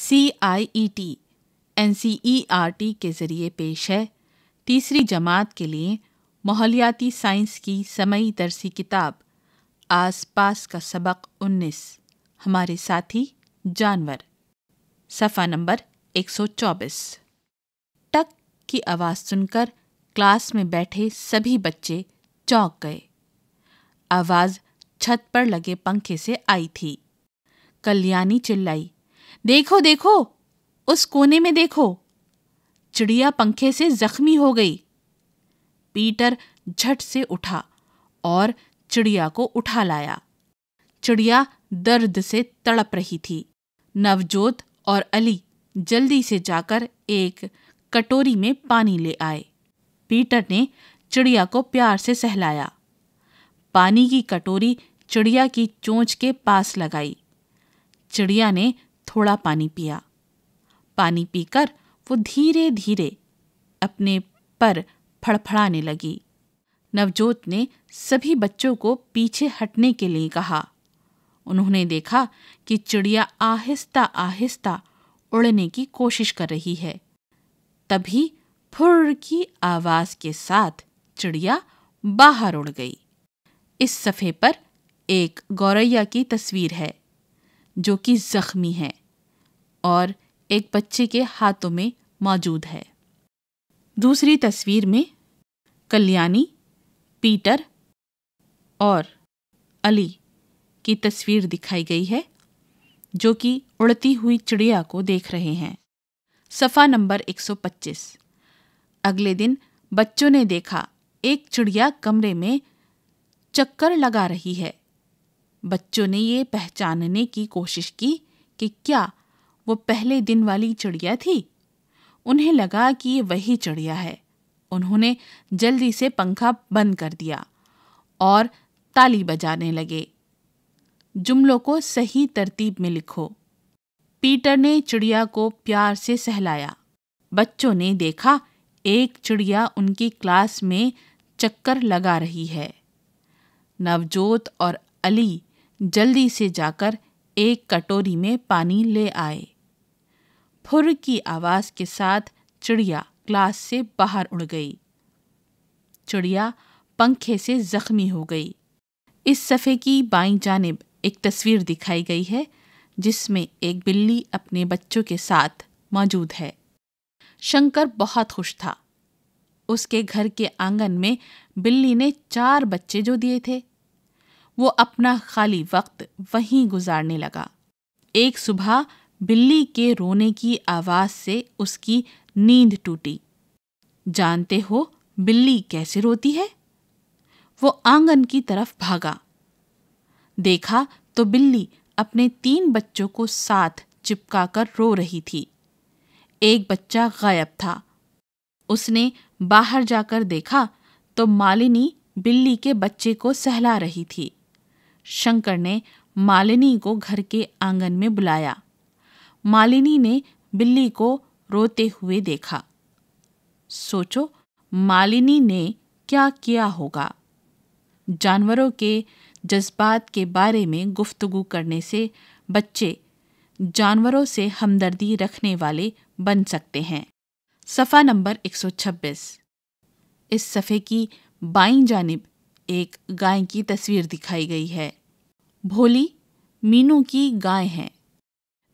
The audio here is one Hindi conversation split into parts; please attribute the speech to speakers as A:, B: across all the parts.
A: C I E T N C E R T के ज़रिए पेश है तीसरी जमात के लिए माहौलियाती साइंस की समय दरसी किताब आस पास का सबक उन्नीस हमारे साथी जानवर सफ़ा नंबर एक सौ चौबीस टक की आवाज़ सुनकर क्लास में बैठे सभी बच्चे चौंक गए आवाज़ छत पर लगे पंखे से आई थी कल्याणी चिल्लाई देखो देखो उस कोने में देखो चिड़िया पंखे से जख्मी हो गई पीटर झट से उठा और चिड़िया को उठा लाया चिड़िया दर्द से तड़प रही थी नवजोत और अली जल्दी से जाकर एक कटोरी में पानी ले आए पीटर ने चिड़िया को प्यार से सहलाया पानी की कटोरी चिड़िया की चोंच के पास लगाई चिड़िया ने थोड़ा पानी पिया पानी पीकर वो धीरे धीरे अपने पर फड़फड़ाने लगी नवजोत ने सभी बच्चों को पीछे हटने के लिए कहा उन्होंने देखा कि चिड़िया आहिस्ता आहिस्ता उड़ने की कोशिश कर रही है तभी फुर की आवाज के साथ चिड़िया बाहर उड़ गई इस सफ़े पर एक गौरैया की तस्वीर है जो कि जख्मी है और एक बच्चे के हाथों में मौजूद है दूसरी तस्वीर में कल्याणी पीटर और अली की तस्वीर दिखाई गई है जो कि उड़ती हुई चिड़िया को देख रहे हैं सफ़ा नंबर 125 अगले दिन बच्चों ने देखा एक चिड़िया कमरे में चक्कर लगा रही है बच्चों ने ये पहचानने की कोशिश की कि क्या वो पहले दिन वाली चिड़िया थी उन्हें लगा कि ये वही चिड़िया है उन्होंने जल्दी से पंखा बंद कर दिया और ताली बजाने लगे जुमलों को सही तरतीब में लिखो पीटर ने चिड़िया को प्यार से सहलाया बच्चों ने देखा एक चिड़िया उनकी क्लास में चक्कर लगा रही है नवजोत और अली जल्दी से जाकर एक कटोरी में पानी ले आए फुर की आवाज़ के साथ चिड़िया क्लास से बाहर उड़ गई चिड़िया पंखे से जख्मी हो गई इस सफ़े की बाई जानब एक तस्वीर दिखाई गई है जिसमें एक बिल्ली अपने बच्चों के साथ मौजूद है शंकर बहुत खुश था उसके घर के आंगन में बिल्ली ने चार बच्चे जो दिए थे वो अपना खाली वक्त वहीं गुजारने लगा एक सुबह बिल्ली के रोने की आवाज़ से उसकी नींद टूटी जानते हो बिल्ली कैसे रोती है वो आंगन की तरफ भागा देखा तो बिल्ली अपने तीन बच्चों को साथ चिपकाकर रो रही थी एक बच्चा गायब था उसने बाहर जाकर देखा तो मालिनी बिल्ली के बच्चे को सहला रही थी शंकर ने मालिनी को घर के आंगन में बुलाया मालिनी ने बिल्ली को रोते हुए देखा सोचो मालिनी ने क्या किया होगा जानवरों के जज्बात के बारे में गुफ्तगु करने से बच्चे जानवरों से हमदर्दी रखने वाले बन सकते हैं सफ़ा नंबर 126 इस सफ़े की बाई जानब एक गाय की तस्वीर दिखाई गई है भोली मीनू की गाय है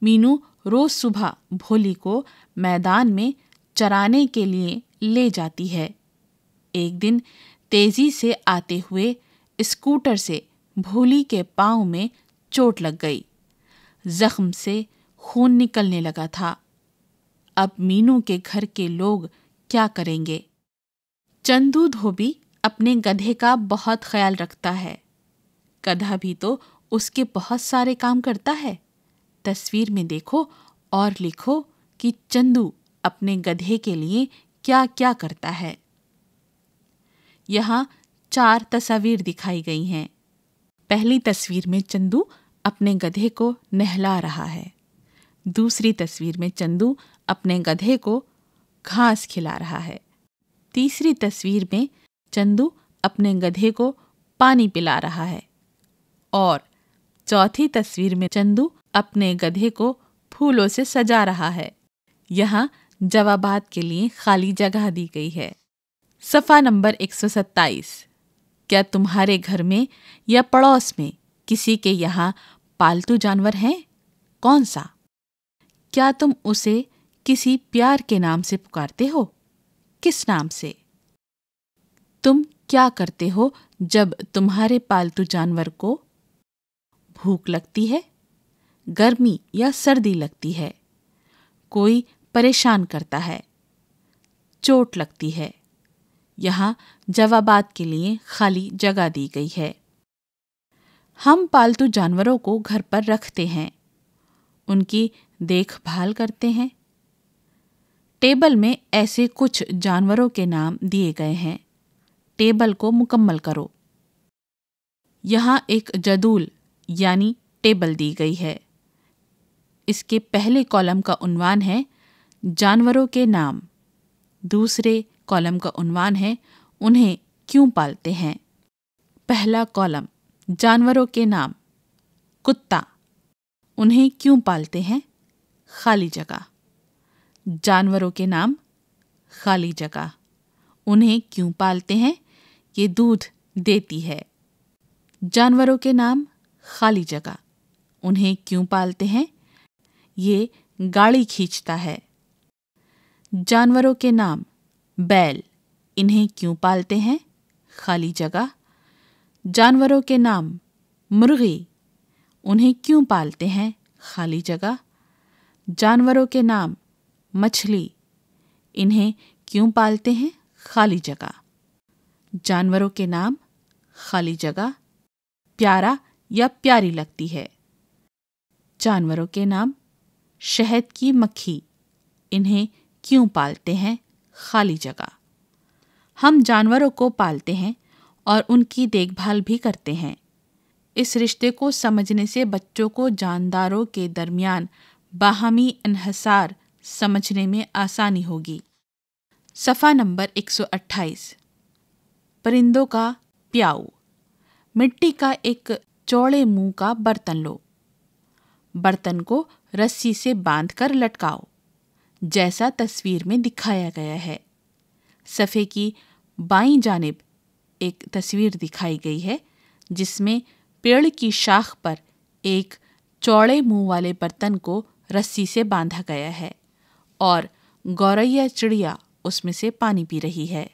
A: मीनू रोज सुबह भोली को मैदान में चराने के लिए ले जाती है एक दिन तेजी से आते हुए स्कूटर से भोली के पाँव में चोट लग गई जख्म से खून निकलने लगा था अब मीनू के घर के लोग क्या करेंगे चंदू धोबी अपने गधे का बहुत ख्याल रखता है गधा भी तो उसके बहुत सारे काम करता है तस्वीर में देखो और लिखो कि चंदू अपने गधे के लिए क्या क्या करता है यहाँ चार तस्वीर दिखाई गई हैं पहली तस्वीर में चंदू अपने गधे को नहला रहा है दूसरी तस्वीर में चंदू अपने गधे को घास खिला रहा है तीसरी तस्वीर में चंदू अपने गधे को पानी पिला रहा है और चौथी तस्वीर में चंदू अपने गधे को फूलों से सजा रहा है यहाँ जवाबात के लिए खाली जगह दी गई है सफ़ा नंबर 127 क्या तुम्हारे घर में या पड़ोस में किसी के यहाँ पालतू जानवर हैं कौन सा क्या तुम उसे किसी प्यार के नाम से पुकारते हो किस नाम से तुम क्या करते हो जब तुम्हारे पालतू जानवर को भूख लगती है गर्मी या सर्दी लगती है कोई परेशान करता है चोट लगती है यहाँ जवाबात के लिए खाली जगह दी गई है हम पालतू जानवरों को घर पर रखते हैं उनकी देखभाल करते हैं टेबल में ऐसे कुछ जानवरों के नाम दिए गए हैं टेबल को मुकम्मल करो यहाँ एक जदूल यानी टेबल दी गई है इसके पहले कॉलम का उन्वान है जानवरों के नाम दूसरे कॉलम का उन्वान है उन्हें क्यों पालते हैं पहला कॉलम जानवरों के नाम कुत्ता उन्हें क्यों पालते हैं खाली जगह जानवरों के नाम खाली जगह उन्हें क्यों पालते हैं ये दूध देती है जानवरों के नाम खाली जगह उन्हें क्यों पालते हैं ये गाड़ी खींचता है जानवरों के नाम बैल इन्हें क्यों पालते हैं खाली जगह जानवरों के नाम मुर्गी उन्हें क्यों पालते हैं खाली जगह जानवरों के नाम मछली इन्हें क्यों पालते हैं खाली जगह जानवरों के नाम खाली जगह प्यारा या प्यारी लगती है जानवरों के नाम शहद की मक्खी इन्हें क्यों पालते हैं खाली जगह हम जानवरों को पालते हैं और उनकी देखभाल भी करते हैं इस रिश्ते को समझने से बच्चों को जानदारों के दरमियान बाहमी इहसार समझने में आसानी होगी सफ़ा नंबर 128 परिंदों का प्याऊ मिट्टी का एक चौड़े मुंह का बर्तन लो बर्तन को रस्सी से बांधकर लटकाओ जैसा तस्वीर में दिखाया गया है सफ़े की बाई जानब एक तस्वीर दिखाई गई है जिसमें पेड़ की शाख पर एक चौड़े मुंह वाले बर्तन को रस्सी से बांधा गया है और गौरैया चिड़िया उसमें से पानी पी रही है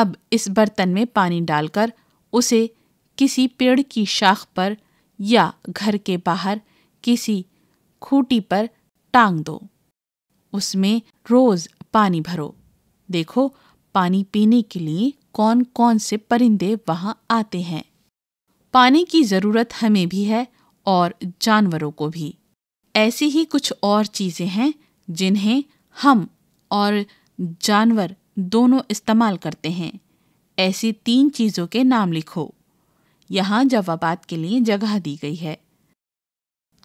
A: अब इस बर्तन में पानी डालकर उसे किसी पेड़ की शाख पर या घर के बाहर किसी खूटी पर टांग दो उसमें रोज पानी भरो देखो पानी पीने के लिए कौन कौन से परिंदे वहां आते हैं पानी की ज़रूरत हमें भी है और जानवरों को भी ऐसी ही कुछ और चीज़ें हैं जिन्हें हम और जानवर दोनों इस्तेमाल करते हैं ऐसी तीन चीज़ों के नाम लिखो यहाँ जवाबात के लिए जगह दी गई है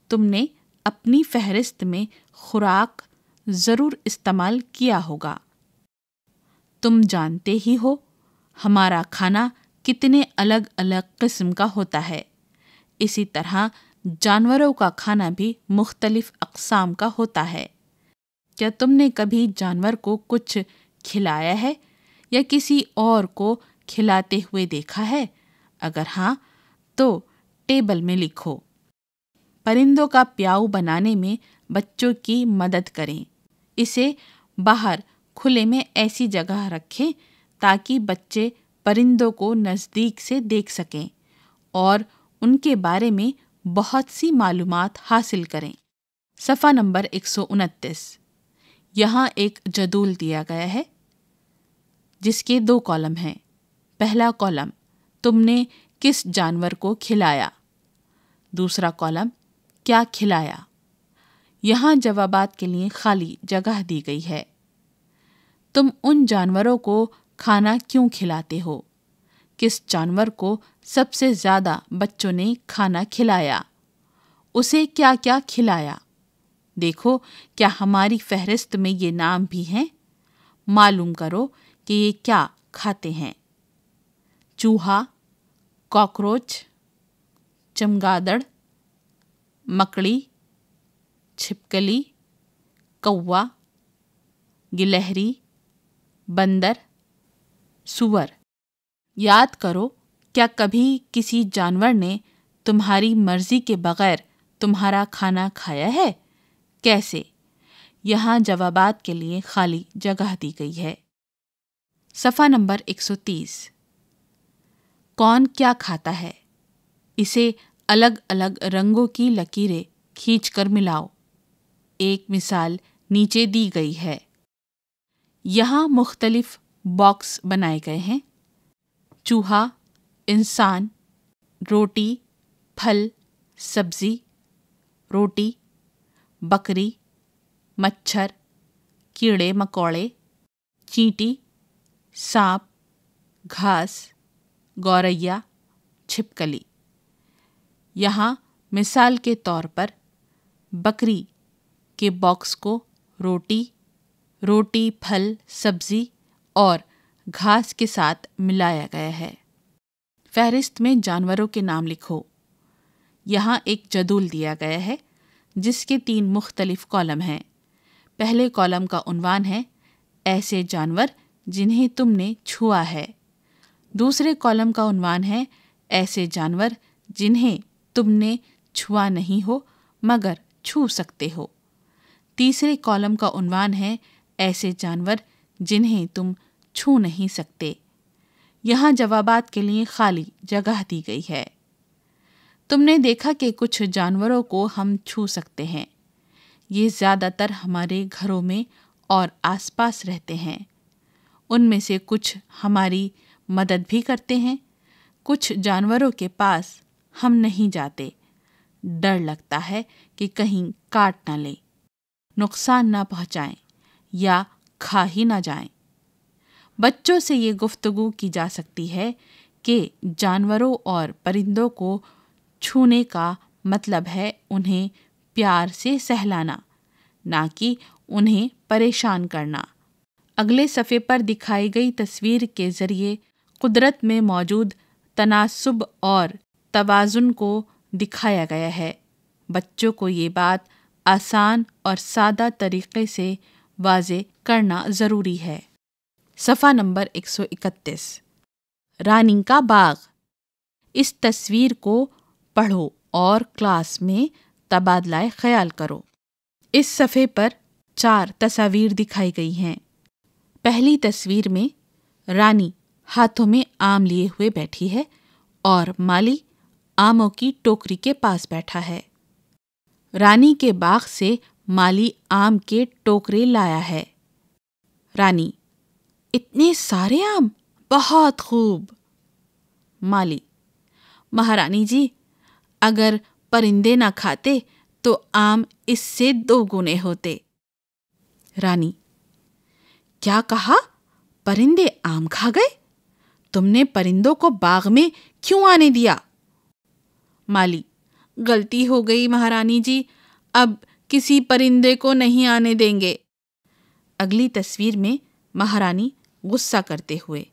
A: तुमने अपनी फहरिस्त में खुराक ज़रूर इस्तेमाल किया होगा तुम जानते ही हो हमारा खाना कितने अलग अलग किस्म का होता है इसी तरह जानवरों का खाना भी मुख्तलिफ अकसाम का होता है क्या तुमने कभी जानवर को कुछ खिलाया है या किसी और को खिलाते हुए देखा है अगर हाँ तो टेबल में लिखो परिंदों का प्याऊ बनाने में बच्चों की मदद करें इसे बाहर खुले में ऐसी जगह रखें ताकि बच्चे परिंदों को नज़दीक से देख सकें और उनके बारे में बहुत सी मालूम हासिल करें सफ़ा नंबर एक सौ उनतीस यहाँ एक जदूल दिया गया है जिसके दो कॉलम हैं पहला कॉलम तुमने किस जानवर को खिलाया दूसरा कॉलम क्या खिलाया यहाँ जवाब के लिए खाली जगह दी गई है तुम उन जानवरों को खाना क्यों खिलाते हो किस जानवर को सबसे ज़्यादा बच्चों ने खाना खिलाया उसे क्या क्या खिलाया देखो क्या हमारी फहरिस्त में ये नाम भी हैं मालूम करो कि ये क्या खाते हैं चूहा कॉकरोच चमगादड़ मकड़ी छिपकली कौवा गिलहरी बंदर सुअर याद करो क्या कभी किसी जानवर ने तुम्हारी मर्जी के बगैर तुम्हारा खाना खाया है कैसे यहाँ जवाब के लिए खाली जगह दी गई है सफ़ा नंबर 130 कौन क्या खाता है इसे अलग अलग रंगों की लकीरें खींचकर मिलाओ एक मिसाल नीचे दी गई है यहाँ मुख्तलिफ बॉक्स बनाए गए हैं चूहा इंसान रोटी फल सब्ज़ी रोटी बकरी मच्छर कीड़े मकोड़े चींटी सांप घास गौरैया छिपकली यहाँ मिसाल के तौर पर बकरी के बॉक्स को रोटी रोटी फल सब्जी और घास के साथ मिलाया गया है फहरिस्त में जानवरों के नाम लिखो यहाँ एक जदूल दिया गया है जिसके तीन मुख्तलिफ कॉलम हैं पहले कॉलम का उनवान है ऐसे जानवर जिन्हें तुमने छुआ है दूसरे कॉलम का उनवान है ऐसे जानवर जिन्हें तुमने छुआ नहीं हो मगर छू सकते हो तीसरे कॉलम का उन्वान है ऐसे जानवर जिन्हें तुम छू नहीं सकते यहाँ जवाबात के लिए खाली जगह दी गई है तुमने देखा कि कुछ जानवरों को हम छू सकते हैं ये ज़्यादातर हमारे घरों में और आसपास रहते हैं उनमें से कुछ हमारी मदद भी करते हैं कुछ जानवरों के पास हम नहीं जाते डर लगता है कि कहीं काट ना ले नुकसान ना पहुंचाएं या खा ही ना जाएं। बच्चों से ये गुफ्तगु की जा सकती है कि जानवरों और परिंदों को छूने का मतलब है उन्हें प्यार से सहलाना ना कि उन्हें परेशान करना अगले सफ़े पर दिखाई गई तस्वीर के ज़रिए कुदरत में मौजूद तनासब और तोज़ुन को दिखाया गया है बच्चों को ये बात आसान और सादा तरीक़े से वाज करना ज़रूरी है सफ़ा नंबर 131 रानी का बाग इस तस्वीर को पढ़ो और क्लास में तबादलाए ख्याल करो इस सफ़े पर चार तस्वीर दिखाई गई हैं पहली तस्वीर में रानी हाथों में आम लिए हुए बैठी है और माली आमों की टोकरी के पास बैठा है रानी के बाग से माली आम के टोकरे लाया है रानी इतने सारे आम बहुत खूब माली महारानी जी अगर परिंदे ना खाते तो आम इससे दो गुने होते रानी क्या कहा परिंदे आम खा गए तुमने परिंदों को बाग में क्यों आने दिया माली गलती हो गई महारानी जी अब किसी परिंदे को नहीं आने देंगे अगली तस्वीर में महारानी गुस्सा करते हुए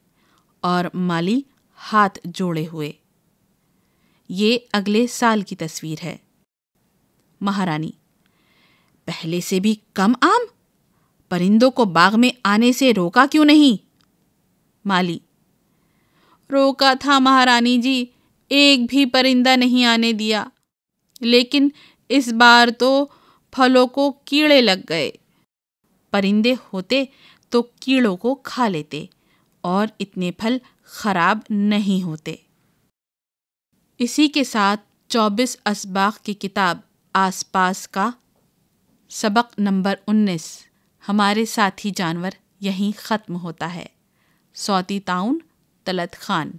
A: और माली हाथ जोड़े हुए ये अगले साल की तस्वीर है महारानी पहले से भी कम आम परिंदों को बाग में आने से रोका क्यों नहीं माली रोका था महारानी जी एक भी परिंदा नहीं आने दिया लेकिन इस बार तो फलों को कीड़े लग गए परिंदे होते तो कीड़ों को खा लेते और इतने फल खराब नहीं होते इसी के साथ चौबीस असबाक की किताब आसपास का सबक नंबर उन्नीस हमारे साथी जानवर यहीं ख़त्म होता है सौती ताउन तलत खान